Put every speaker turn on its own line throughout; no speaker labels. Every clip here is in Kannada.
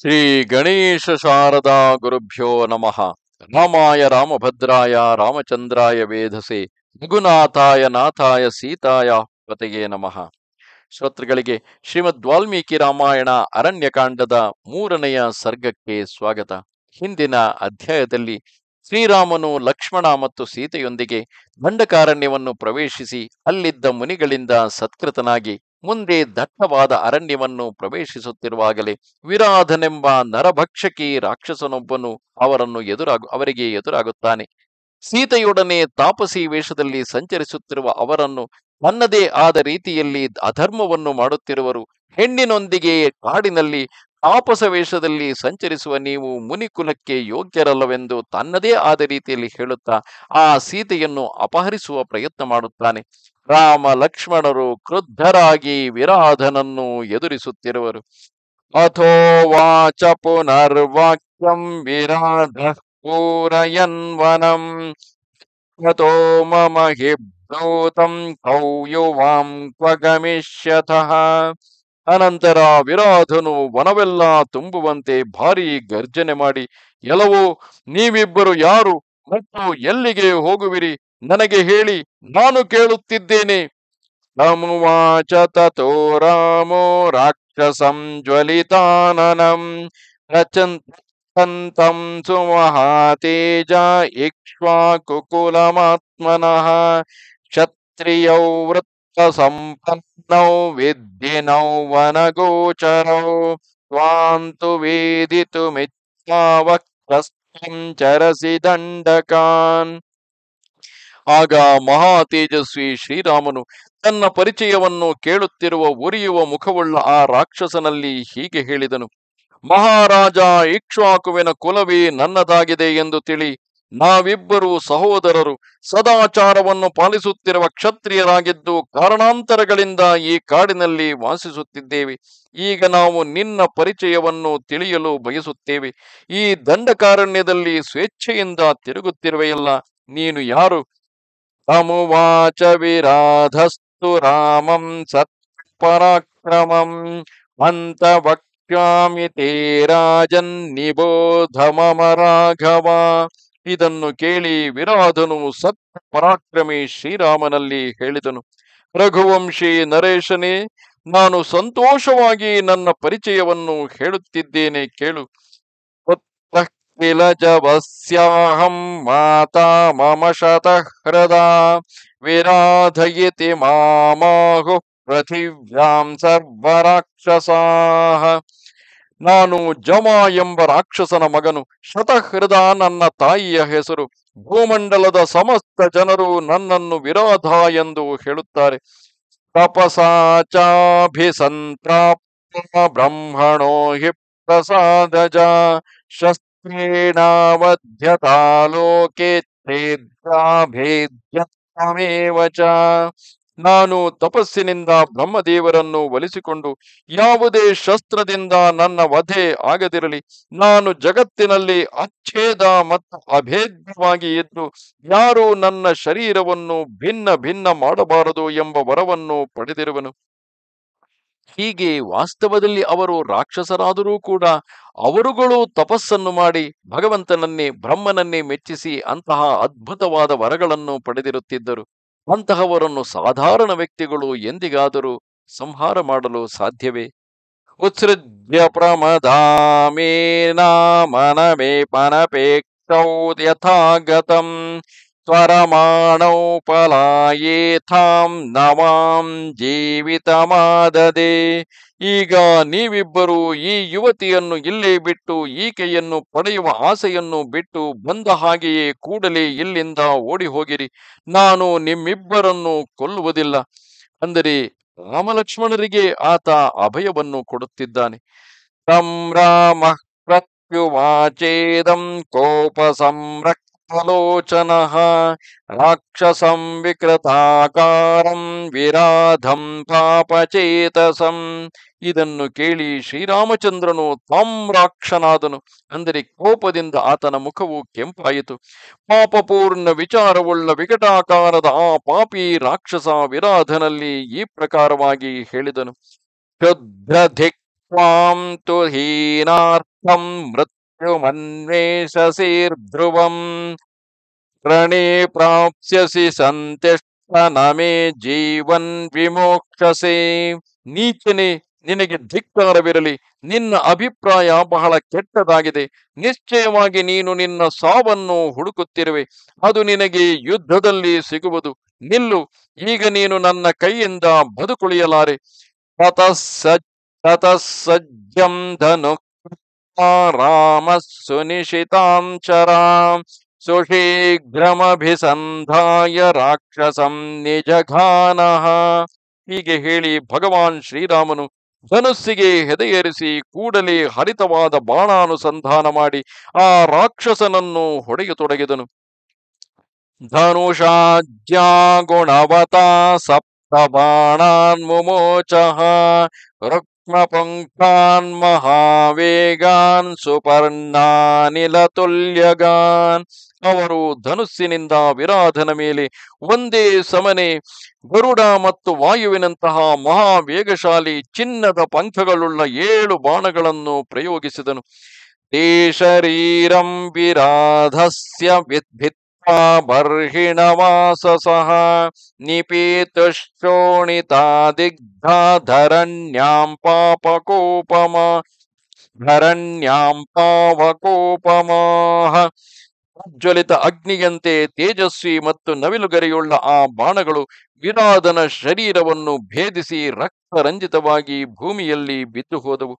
ಶ್ರೀ ಗಣೇಶ ಶಾರದಾ ಗುರುಭ್ಯೋ ನಮಃ ರಾಮಾಯ ರಾಮಭದ್ರಾಯ ರಾಮಚಂದ್ರಾಯ ವೇಧಸೆ ರಘುನಾಥಾಯ ನಾಥಾಯ ಸೀತಾಯ ಪತೆಗೆ ನಮಃ ಶ್ರೋತೃಗಳಿಗೆ ಶ್ರೀಮದ್ ವಾಲ್ಮೀಕಿ ರಾಮಾಯಣ ಅರಣ್ಯಕಾಂಡದ ಮೂರನೆಯ ಸರ್ಗಕ್ಕೆ ಸ್ವಾಗತ ಹಿಂದಿನ ಅಧ್ಯಾಯದಲ್ಲಿ ಶ್ರೀರಾಮನು ಲಕ್ಷ್ಮಣ ಮತ್ತು ಸೀತೆಯೊಂದಿಗೆ ದಂಡಕಾರಣ್ಯವನ್ನು ಪ್ರವೇಶಿಸಿ ಅಲ್ಲಿದ್ದ ಮುನಿಗಳಿಂದ ಸತ್ಕೃತನಾಗಿ ಮುಂದೆ ದಟ್ಟವಾದ ಅರಣ್ಯವನ್ನು ಪ್ರವೇಶಿಸುತ್ತಿರುವಾಗಲೇ ವಿರಾಧನೆಂಬ ನರಭಕ್ಷಕಿ ರಾಕ್ಷಸನೊಬ್ಬನು ಅವರನ್ನು ಎದುರಾಗು ಅವರಿಗೆ ಎದುರಾಗುತ್ತಾನೆ ಸೀತೆಯೊಡನೆ ತಾಪಸಿ ವೇಷದಲ್ಲಿ ಸಂಚರಿಸುತ್ತಿರುವ ಅವರನ್ನು ತನ್ನದೇ ಆದ ರೀತಿಯಲ್ಲಿ ಅಧರ್ಮವನ್ನು ಮಾಡುತ್ತಿರುವರು ಹೆಣ್ಣಿನೊಂದಿಗೆ ಕಾಡಿನಲ್ಲಿ ತಾಪಸ ವೇಷದಲ್ಲಿ ಸಂಚರಿಸುವ ನೀವು ಮುನಿಕುಲಕ್ಕೆ ಯೋಗ್ಯರಲ್ಲವೆಂದು ತನ್ನದೇ ಆದ ರೀತಿಯಲ್ಲಿ ಹೇಳುತ್ತಾ ಆ ಸೀತೆಯನ್ನು ಅಪಹರಿಸುವ ಪ್ರಯತ್ನ ಮಾಡುತ್ತಾನೆ ರಾಮ ಲಕ್ಷ್ಮಣರು ಕ್ರುದ್ಧರಾಗಿ ವಿರಾಧನನ್ನು ಎದುರಿಸುತ್ತಿರುವರು ಅಥೋವಾಚ ವಾಚ ಪುನರ್ವಾಕ್ಯಂ ವಿರಾಧ ಪೂರಯನ್ವನಂ ಅಥೋ ಮಮ ಹಿಬ್ರೂತಂ ಕೌಯುವಾಂ ಕ್ವ ಅನಂತರ ವಿರಾಧನು ವನವೆಲ್ಲ ತುಂಬುವಂತೆ ಭಾರೀ ಗರ್ಜನೆ ಮಾಡಿ ಎಲ್ಲವೂ ನೀವಿಬ್ಬರು ಯಾರು ಮತ್ತು ಎಲ್ಲಿಗೆ ಹೋಗುವಿರಿ ನನಗೆ ಹೇಳಿ ನಾನು ಕೇಳುತ್ತಿದ್ದೇನೆ ತಮುವಾಚ ರಾಮೋ ರಾಕ್ಷಸಂ ಜ್ವಲಿತಾನನಂ ರಚಂತಂ ಸುಮಹಾತೇಜ ಇಕ್ಷ್ವಾಕುಕುಲಮಾತ್ಮನಃ ಕ್ಷತ್ರಿಯೌ ವೃತ್ತ ಸಂಪನ್ನೌ ವಿದ್ಯಿನೌ ವನಗೋಚರೌ ತ್ವಾಂತು ವೇದಿತುಮಿಚ್ಛಾವಕ್ಷಸ್ತ್ವಂ ಚರಸಿ ದಂಡಕಾನ್ ಆಗ ಮಹಾ ತೇಜಸ್ವಿ ಶ್ರೀರಾಮನು ತನ್ನ ಪರಿಚಯವನ್ನು ಕೇಳುತ್ತಿರುವ ಉರಿಯುವ ಮುಖವುಳ್ಳ ಆ ರಾಕ್ಷಸನಲ್ಲಿ ಹೀಗೆ ಹೇಳಿದನು ಮಹಾರಾಜ ಇಕ್ಷ್ವಾಕುವಿನ ಕುಲವೇ ನನ್ನದಾಗಿದೆ ಎಂದು ತಿಳಿ ನಾವಿಬ್ಬರು ಸಹೋದರರು ಸದಾಚಾರವನ್ನು ಪಾಲಿಸುತ್ತಿರುವ ಕ್ಷತ್ರಿಯರಾಗಿದ್ದು ಕಾರಣಾಂತರಗಳಿಂದ ಈ ಕಾಡಿನಲ್ಲಿ ವಾಸಿಸುತ್ತಿದ್ದೇವೆ ಈಗ ನಾವು ನಿನ್ನ ಪರಿಚಯವನ್ನು ತಿಳಿಯಲು ಬಯಸುತ್ತೇವೆ ಈ ದಂಡಕಾರಣ್ಯದಲ್ಲಿ ಸ್ವೇಚ್ಛೆಯಿಂದ ತಿರುಗುತ್ತಿರುವೆಯಲ್ಲ ನೀನು ಯಾರು ತಮುವಾಚ ವಿರಾಧಸ್ತು ರಾಮಂ ಸತ್ಪರಾಕ್ರಮಂ ವಕ್ಯಾಮಿ ತೇ ನಿಬೋಧ ಮಮ ರಾಘವ ಇದನ್ನು ಕೇಳಿ ವಿರಾಧನು ಸತ್ ಪರಾಕ್ರಮಿ ಶ್ರೀರಾಮನಲ್ಲಿ ಹೇಳಿದನು ರಘುವಂಶಿ ನರೇಶನೇ ನಾನು ಸಂತೋಷವಾಗಿ ನನ್ನ ಪರಿಚಯವನ್ನು ಹೇಳುತ್ತಿದ್ದೇನೆ ಕೇಳು विलजवस्याहं ಮಾತಾ ಮಮ ಶತಹೃದ विराधयति मामाहुः ಪೃಥಿವ್ಯಾಂ ಸರ್ವರಾಕ್ಷಸಾಹ ನಾನು ಜಮ ಎಂಬ ರಾಕ್ಷಸನ ಮಗನು ಶತಹೃದ ನನ್ನ ತಾಯಿಯ ಹೆಸರು ಭೂಮಂಡಲದ ಸಮಸ್ತ ಜನರು ನನ್ನನ್ನು ವಿರೋಧ ಎಂದು ಹೇಳುತ್ತಾರೆ ತಪಸಾಚಾಭಿಸಂತ್ರಾಪ್ತ ಬ್ರಹ್ಮಣೋ ಹಿ ಪ್ರಸಾದಜ ಶಸ್ತ್ರ ಚ ನಾನು ತಪಸ್ಸಿನಿಂದ ಬ್ರಹ್ಮದೇವರನ್ನು ಒಲಿಸಿಕೊಂಡು ಯಾವುದೇ ಶಸ್ತ್ರದಿಂದ ನನ್ನ ವಧೆ ಆಗದಿರಲಿ ನಾನು ಜಗತ್ತಿನಲ್ಲಿ ಅಚ್ಛೇದ ಮತ್ತು ಅಭೇದ್ಯವಾಗಿ ಇದ್ದು ಯಾರು ನನ್ನ ಶರೀರವನ್ನು ಭಿನ್ನ ಭಿನ್ನ ಮಾಡಬಾರದು ಎಂಬ ವರವನ್ನು ಪಡೆದಿರುವನು ಹೀಗೆ ವಾಸ್ತವದಲ್ಲಿ ಅವರು ರಾಕ್ಷಸರಾದರೂ ಕೂಡ ಅವರುಗಳು ತಪಸ್ಸನ್ನು ಮಾಡಿ ಭಗವಂತನನ್ನೇ ಬ್ರಹ್ಮನನ್ನೇ ಮೆಚ್ಚಿಸಿ ಅಂತಹ ಅದ್ಭುತವಾದ ವರಗಳನ್ನು ಪಡೆದಿರುತ್ತಿದ್ದರು ಅಂತಹವರನ್ನು ಸಾಧಾರಣ ವ್ಯಕ್ತಿಗಳು ಎಂದಿಗಾದರೂ ಸಂಹಾರ ಮಾಡಲು ಸಾಧ್ಯವೇ ಉತ್ಸೃಜ್ಯ ಪ್ರಮದಾಮೇನಾ ಮನಮೇ ಪನಪೇಕ್ಷೌ ಯಥಾಗತಂ ತ್ವರಮಾಣೋಪಲಾಯೇಥಾಂ ನವಾಂ ಮಾದದೆ ಈಗ ನೀವಿಬ್ಬರು ಈ ಯುವತಿಯನ್ನು ಇಲ್ಲೇ ಬಿಟ್ಟು ಈಕೆಯನ್ನು ಪಡೆಯುವ ಆಸೆಯನ್ನು ಬಿಟ್ಟು ಬಂದ ಹಾಗೆಯೇ ಕೂಡಲೇ ಇಲ್ಲಿಂದ ಓಡಿ ಹೋಗಿರಿ ನಾನು ನಿಮ್ಮಿಬ್ಬರನ್ನು ಕೊಲ್ಲುವುದಿಲ್ಲ ಅಂದರೆ ರಾಮಲಕ್ಷ್ಮಣರಿಗೆ ಆತ ಅಭಯವನ್ನು ಕೊಡುತ್ತಿದ್ದಾನೆ ರಾಮ ಪ್ರತ್ಯುವಾಚೇದಂ ಕೋಪ ಸಂರಕ್ಷ लोचनः ರಾಕ್ಷಸಂ ವಿಕೃತಾಕಾರಂ ವಿರಾಧಂ ಪಾಪಚೇತಸಂ ಇದನ್ನು ಕೇಳಿ ಶ್ರೀರಾಮಚಂದ್ರನು ರಾಕ್ಷನಾದನು ಅಂದರೆ ಕೋಪದಿಂದ ಆತನ ಮುಖವು ಕೆಂಪಾಯಿತು ಪಾಪಪೂರ್ಣ ವಿಚಾರವುಳ್ಳ ವಿಕಟಾಕಾರದ ಆ ಪಾಪಿ ರಾಕ್ಷಸ ವಿರಾಧನಲ್ಲಿ ಈ ಪ್ರಕಾರವಾಗಿ ಹೇಳಿದನು ಕ್ಷುದ್ರಧಿಕ್ವಾಂ ತುಹೀನಾರ್ಥಂ ಮೃತ್ ಧ್ರುವಂ ಪ್ರಾಪ್ಸ್ಯಸಿ ಸಂತಿಷ್ಠ ನಮೇ ಜೀವನ್ ವಿಮೋಕ್ಷಸೆ ನೀಚನೆ ನಿನಗೆ ಧಿಕ್ಕಾರವಿರಲಿ ನಿನ್ನ ಅಭಿಪ್ರಾಯ ಬಹಳ ಕೆಟ್ಟದಾಗಿದೆ ನಿಶ್ಚಯವಾಗಿ ನೀನು ನಿನ್ನ ಸಾವನ್ನು ಹುಡುಕುತ್ತಿರುವೆ ಅದು ನಿನಗೆ ಯುದ್ಧದಲ್ಲಿ ಸಿಗುವುದು ನಿಲ್ಲು ಈಗ ನೀನು ನನ್ನ ಕೈಯಿಂದ ಬದುಕುಳಿಯಲಾರೆ ತತಸ್ಸ ತತಸ್ಸಜ್ಜಂ ಧನು ರಾಮ सुनिशिताञ्चराम् ಸುಶೀಘ್ರಮಭಿಸಂಧಾಯ ರಾಕ್ಷಸಂ ನಿಜಘಾನಃ ಹೀಗೆ ಹೇಳಿ ಭಗವಾನ್ ಶ್ರೀರಾಮನು ಧನುಸ್ಸಿಗೆ ಹೆದೆಯರಿಸಿ ಕೂಡಲೇ ಹರಿತವಾದ ಬಾಣಾನುಸಂಧಾನ ಮಾಡಿ ಆ ರಾಕ್ಷಸನನ್ನು ಹೊಡೆಯತೊಡಗಿದನು ಧನುಷಾಜ್ಯ ಗುಣವತಾ ಸಪ್ತ ಬಾಣಾನ್ ಮುಮೋಚ आत्मपङ्खान् ಮಹಾವೇಗಾನ್ ಸುಪರ್ಣಾನಿಲತುಲ್ಯಗಾನ್ ಅವರು ಧನುಸ್ಸಿನಿಂದ ವಿರಾಧನ ಮೇಲೆ ಒಂದೇ ಸಮನೆ ಗರುಡ ಮತ್ತು ವಾಯುವಿನಂತಹ ಮಹಾವೇಗಶಾಲಿ ಚಿನ್ನದ ಪಂಖಗಳುಳ್ಳ ಏಳು ಬಾಣಗಳನ್ನು ಪ್ರಯೋಗಿಸಿದನು ಶರೀರಂ ವಿರಾಧಸ್ಯ पाबर्हिणवाससः निपीतश्चोणितादिग्धाधरण्यां ಪಾಪಕೋಪಮ ಧರಣ್ಯಾಂ ಪಾವಕೋಪಮಾಹ ಪ್ರಜ್ವಲಿತ ಅಗ್ನಿಯಂತೆ ತೇಜಸ್ವಿ ಮತ್ತು ನವಿಲುಗರಿಯುಳ್ಳ ಆ ಬಾಣಗಳು ವಿರಾದನ ಶರೀರವನ್ನು ಭೇದಿಸಿ ರಕ್ತರಂಜಿತವಾಗಿ ಭೂಮಿಯಲ್ಲಿ ಬಿದ್ದು ಹೋದವು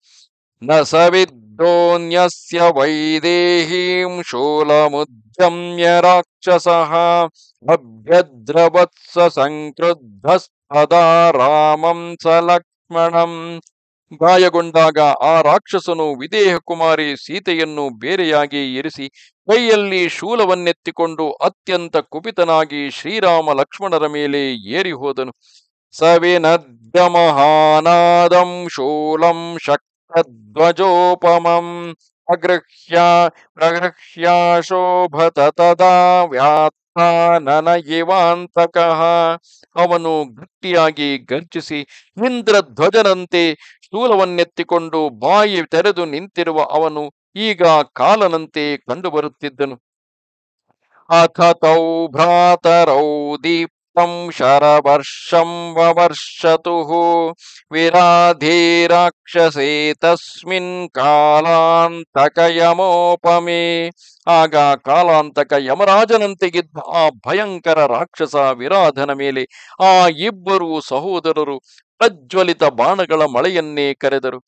ನ सविद्धोऽन्यस्य वैदेहीं शूलमुद्यम्य ರಾಕ್ಷಸ ಅಭ್ಯದ್ರವತ್ಸ ಸಂಕ್ರುದ್ಧಸ್ತದಾ ರಾಮಂ ಸ ಲಕ್ಷ್ಮಣಂ ಗಾಯಗೊಂಡಾಗ ಆ ರಾಕ್ಷಸನು ವಿದೇಹ ಕುಮಾರಿ ಸೀತೆಯನ್ನು ಬೇರೆಯಾಗಿ ಇರಿಸಿ ಕೈಯಲ್ಲಿ ಶೂಲವನ್ನೆತ್ತಿಕೊಂಡು ಅತ್ಯಂತ ಕುಪಿತನಾಗಿ ಶ್ರೀರಾಮ ಲಕ್ಷ್ಮಣರ ಮೇಲೆ ಏರಿ ಹೋದನು ಸವಿನದ್ಯ ಮಹಾನಾದಂ ಶೂಲಂ ಶಕ್ तद्वजोपमम् अगृह्य प्रगृह्याशोभत ತದಾ ವ್ಯಾತ್ಸಾನನ ಇವಾಂತಕ ಅವನು ಗಟ್ಟಿಯಾಗಿ ಗರ್ಜಿಸಿ ಇಂದ್ರ ಧ್ವಜನಂತೆ ಶೂಲವನ್ನೆತ್ತಿಕೊಂಡು ಬಾಯಿ ತೆರೆದು ನಿಂತಿರುವ ಅವನು ಈಗ ಕಾಲನಂತೆ ಕಂಡುಬರುತ್ತಿದ್ದನು ಅಥ ತೌ ಭ್ರಾತರೌ ದೀಪ शरवर्षं ववर्षतुः ತಸ್ಮಿನ್ ತಸ್ಮಿನ್ ಯಮೋಪಮೇ ಆಗ ಕಾಲಾಂತಕ ಯಮರಾಜನಂತೆಗಿದ್ದ ಆ ಭಯಂಕರ ರಾಕ್ಷಸ ವಿರಾಧನ ಮೇಲೆ ಆ ಇಬ್ಬರು ಸಹೋದರರು ಪ್ರಜ್ವಲಿತ ಬಾಣಗಳ ಮಳೆಯನ್ನೇ ಕರೆದರು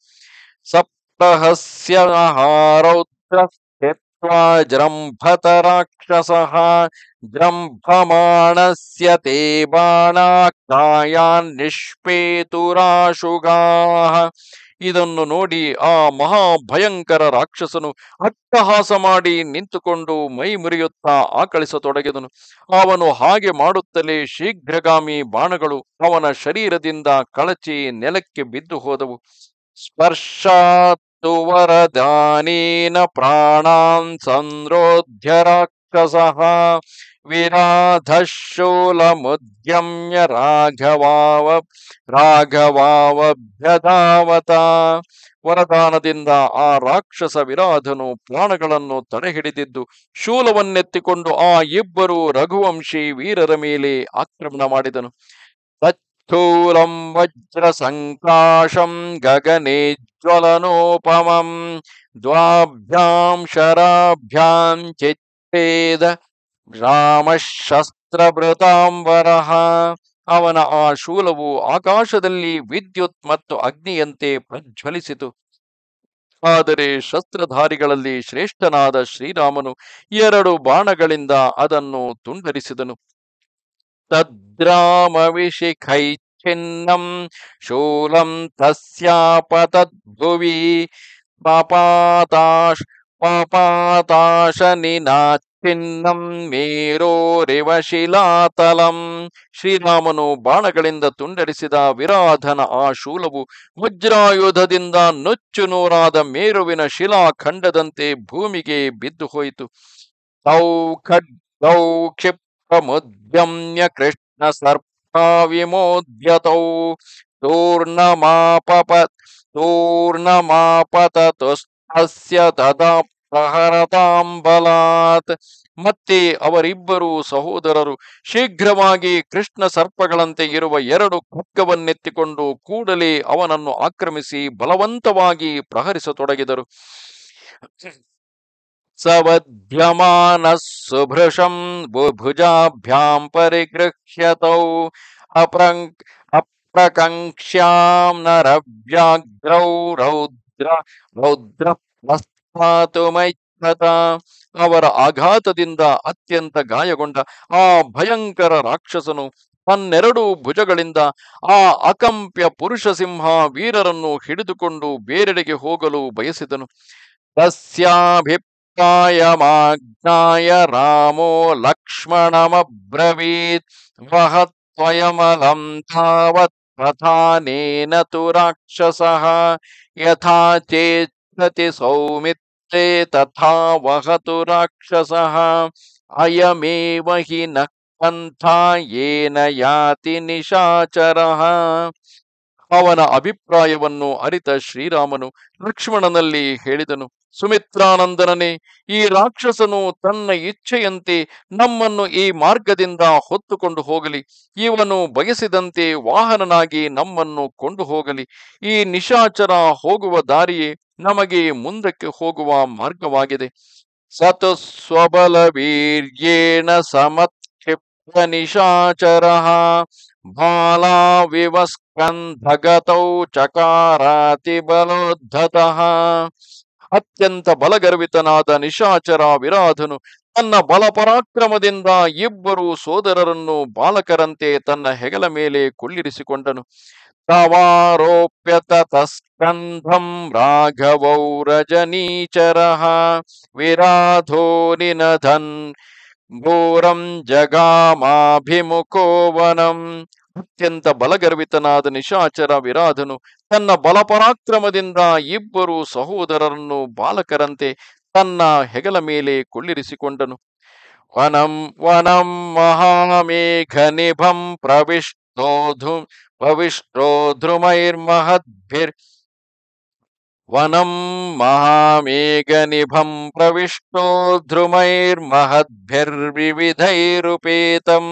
ಸಪ್ತಹಸ್ಯ जृम्भतराक्षसः जृम्भमाणस्य ते ನಿಷ್ಪೇತುರಾಶುಗಾಹ ಇದನ್ನು ನೋಡಿ ಆ ಮಹಾಭಯಂಕರ ರಾಕ್ಷಸನು ಅಟ್ಟಹಾಸ ಮಾಡಿ ನಿಂತುಕೊಂಡು ಮೈ ಮುರಿಯುತ್ತಾ ಆಕಳಿಸತೊಡಗಿದನು ಅವನು ಹಾಗೆ ಮಾಡುತ್ತಲೇ ಶೀಘ್ರಗಾಮಿ ಬಾಣಗಳು ಅವನ ಶರೀರದಿಂದ ಕಳಚಿ ನೆಲಕ್ಕೆ ಬಿದ್ದು ಹೋದವು ಸ್ಪರ್ಶಾತ್ ವರದಾನೇನ ಪ್ರಾಣಾನ್ ಸಂದ್ರೋಧ್ಯ ರಾಕ್ಷಸಃ ವಿರಾಧಶೂಲಮುದ್ಯಮ್ಯ ರಾಘವಾವ ರಾಘವಾವಭ್ಯಧಾವತ ವರದಾನದಿಂದ ಆ ರಾಕ್ಷಸ ವಿರಾಧನು ಪ್ರಾಣಗಳನ್ನು ತಡೆಹಿಡಿದಿದ್ದು ಶೂಲವನ್ನೆತ್ತಿಕೊಂಡು ಆ ಇಬ್ಬರು ರಘುವಂಶಿ ವೀರರ ಮೇಲೆ ಆಕ್ರಮಣ ಮಾಡಿದನು स्थूलं ವಜ್ರ गगने ज्वलनोपमं द्वाभ्यां ಅವನ ಆ ಶೂಲವು ಆಕಾಶದಲ್ಲಿ ವಿದ್ಯುತ್ ಮತ್ತು ಅಗ್ನಿಯಂತೆ ಪ್ರಜ್ವಲಿಸಿತು ಆದರೆ ಶಸ್ತ್ರಧಾರಿಗಳಲ್ಲಿ ಶ್ರೇಷ್ಠನಾದ ಶ್ರೀರಾಮನು ಎರಡು ಬಾಣಗಳಿಂದ ಅದನ್ನು ತುಂಡರಿಸಿದನು तद्रामविशिखैच्छिन्नं शूलं तस्यापतद्भुवि पापाताश् ಪಾಪಾತಾಶನಿನಾಚ್ಛಿನ್ನಂ ಮೇರೋರಿವ ಶಿಲಾತಲಂ ಶ್ರೀರಾಮನು ಬಾಣಗಳಿಂದ ತುಂಡರಿಸಿದ ವಿರಾಧನ ಆ ಶೂಲವು ವಜ್ರಾಯುಧದಿಂದ ನುಚ್ಚು ನೂರಾದ ಮೇರುವಿನ ಶಿಲಾಖಂಡದಂತೆ ಭೂಮಿಗೆ ಬಿದ್ದು ಹೋಯಿತು ತೌ ಖಡ್ಗೌ ಕ್ಷಿಪ್ मुद्यम्य कृष्णसर्पाविमोद्यतौ तूर्णमापप तूर्णमापततुस्तस्य तदा ಪ್ರಹರತಾಂಬಲಾತ್ ಮತ್ತೆ ಅವರಿಬ್ಬರು ಸಹೋದರರು ಶೀಘ್ರವಾಗಿ ಕೃಷ್ಣ ಸರ್ಪಗಳಂತೆ ಇರುವ ಎರಡು ಖಡ್ಗವನ್ನೆತ್ತಿಕೊಂಡು ಕೂಡಲೇ ಅವನನ್ನು ಆಕ್ರಮಿಸಿ ಬಲವಂತವಾಗಿ ಪ್ರಹರಿಸತೊಡಗಿದರು सवध्यमानः ಭುಜಾಭ್ಯಾಂ ಪರಿಗೃಹ್ಯತೌ ಅಪ್ರಕಂಕ್ಷ್ಯಾಂ ನರವ್ಯಾಘ್ರೌ ರೌದ್ರ नरव्याघ्रौ रौद्र रौद्रस्तातुमैच्छत ಅವರ ಆಘಾತದಿಂದ ಅತ್ಯಂತ ಗಾಯಗೊಂಡ ಆ ಭಯಂಕರ ರಾಕ್ಷಸನು ತನ್ನೆರಡು ಭುಜಗಳಿಂದ ಆ ಅಕಂಪ್ಯ ಪುರುಷ ಸಿಂಹ ವೀರರನ್ನು ಹಿಡಿದುಕೊಂಡು ಬೇರೆಡೆಗೆ ಹೋಗಲು ಬಯಸಿದನು ತಸ್ಯಾಭಿ ಲಕ್ಷ್ಮಣಾಯ ಮಾಜ್ಞಾಯ ರಾಮೋ ಲಕ್ಷ್ಮಣಮಬ್ರವೀತ್ ವಹತ್ವಯಮಲಂ ತಾವತ್ ಪ್ರಥಾನೇನ ತು ರಾಕ್ಷಸಃ ಯಥಾ ಸೌಮಿತ್ರೇ ತಥಾ ವಹತು ರಾಕ್ಷಸಃ ಅಯಮೇವ ಹಿ ನಃ ಯಾತಿ ನಿಶಾಚರಃ ಅವನ ಅಭಿಪ್ರಾಯವನ್ನು ಅರಿತ ಶ್ರೀರಾಮನು ಲಕ್ಷ್ಮಣನಲ್ಲಿ ಹೇಳಿದನು ಸುಮಿತ್ರಾನಂದನನೇ ಈ ರಾಕ್ಷಸನು ತನ್ನ ಇಚ್ಛೆಯಂತೆ ನಮ್ಮನ್ನು ಈ ಮಾರ್ಗದಿಂದ ಹೊತ್ತುಕೊಂಡು ಹೋಗಲಿ ಇವನು ಬಯಸಿದಂತೆ ವಾಹನನಾಗಿ ನಮ್ಮನ್ನು ಕೊಂಡು ಹೋಗಲಿ ಈ ನಿಶಾಚರ ಹೋಗುವ ದಾರಿಯೇ ನಮಗೆ ಮುಂದಕ್ಕೆ ಹೋಗುವ ಮಾರ್ಗವಾಗಿದೆ ಸತ ಸ್ವಬಲ ವೀರ್ಯೇಣ ಸಮತ್ಕ್ಷಿಪ್ತ ನಿಶಾಚರ ಬಾಲಾವಿವಸ್ಕಂಧಗತೌ ಚಕಾರಾತಿ ಬಲೋದ್ಧತಃ ಅತ್ಯಂತ ಬಲಗರ್ವಿತನಾದ ನಿಶಾಚರ ವಿರಾಧನು ತನ್ನ ಬಲಪರಾಕ್ರಮದಿಂದ ಇಬ್ಬರು ಸೋದರರನ್ನು ಬಾಲಕರಂತೆ ತನ್ನ ಹೆಗಲ ಮೇಲೆ ಕುಳ್ಳಿರಿಸಿಕೊಂಡನು ತವಾರೋಪ್ಯತ ತಸ್ಕಂಧಂ ರಾಘವೌ ರಜನೀಚರ ವಿರಾಧೋ ನಿನಧನ್ ಘೋರಂ ಅತ್ಯಂತ ಬಲಗರ್ವಿತನಾದ ನಿಶಾಚರ ವಿರಾಧನು ತನ್ನ ಬಲಪರಾಕ್ರಮದಿಂದ ಇಬ್ಬರು ಸಹೋದರರನ್ನು ಬಾಲಕರಂತೆ ತನ್ನ ಹೆಗಲ ಮೇಲೆ ಕುಳ್ಳಿರಿಸಿಕೊಂಡನು ವನಂ ವನಂ ಮಹಾಮೇಘನಿಭಂ ಪ್ರವಿಷ್ಟೋಧು ಮಹದ್ಭಿರ್ ವನಂ ಮಹಾಮೇಘನಿಭಂ ಪ್ರವಿಷ್ಟೋಧ್ರುಮೈರ್ಮಹದ್ಭಿರ್ವಿವಿಧೈರುಪೇತಂ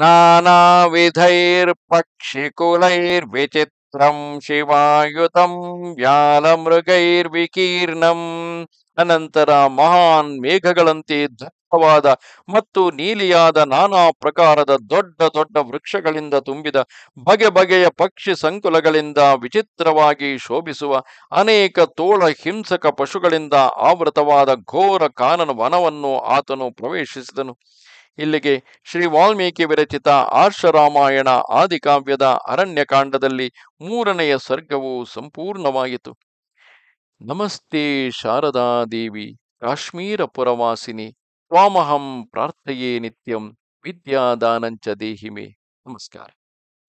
नानाविधैर्पक्षिकुलैर्विचित्रं शिवायुतं ವ್ಯಾಲಮೃಗೈರ್ವಿಕೀರ್ಣಂ ಅನಂತರ ಮಹಾನ್ ಮೇಘಗಳಂತೆ ದತ್ತವಾದ ಮತ್ತು ನೀಲಿಯಾದ ನಾನಾ ಪ್ರಕಾರದ ದೊಡ್ಡ ದೊಡ್ಡ ವೃಕ್ಷಗಳಿಂದ ತುಂಬಿದ ಬಗೆ ಬಗೆಯ ಪಕ್ಷಿ ಸಂಕುಲಗಳಿಂದ ವಿಚಿತ್ರವಾಗಿ ಶೋಭಿಸುವ ಅನೇಕ ತೋಳ ಹಿಂಸಕ ಪಶುಗಳಿಂದ ಆವೃತವಾದ ಘೋರ ಕಾನನ ವನವನ್ನು ಆತನು ಪ್ರವೇಶಿಸಿದನು ಇಲ್ಲಿಗೆ ಶ್ರೀ ವಾಲ್ಮೀಕಿ ವಿರಚಿತ ಆರ್ಷರಾಮಾಯಣ ಆದಿಕಾವ್ಯದ ಅರಣ್ಯಕಾಂಡದಲ್ಲಿ ಮೂರನೆಯ ಸರ್ಗವು ಸಂಪೂರ್ಣವಾಯಿತು ನಮಸ್ತೆ ಶಾರದಾ ದೇವಿ ಕಾಶ್ಮೀರ ತ್ವಾಮಹಂ ಪ್ರಾರ್ಥೆಯೇ ನಿತ್ಯಂ ವಿದ್ಯಾದಾನಂಚ ದೇಹಿಮೆ ನಮಸ್ಕಾರ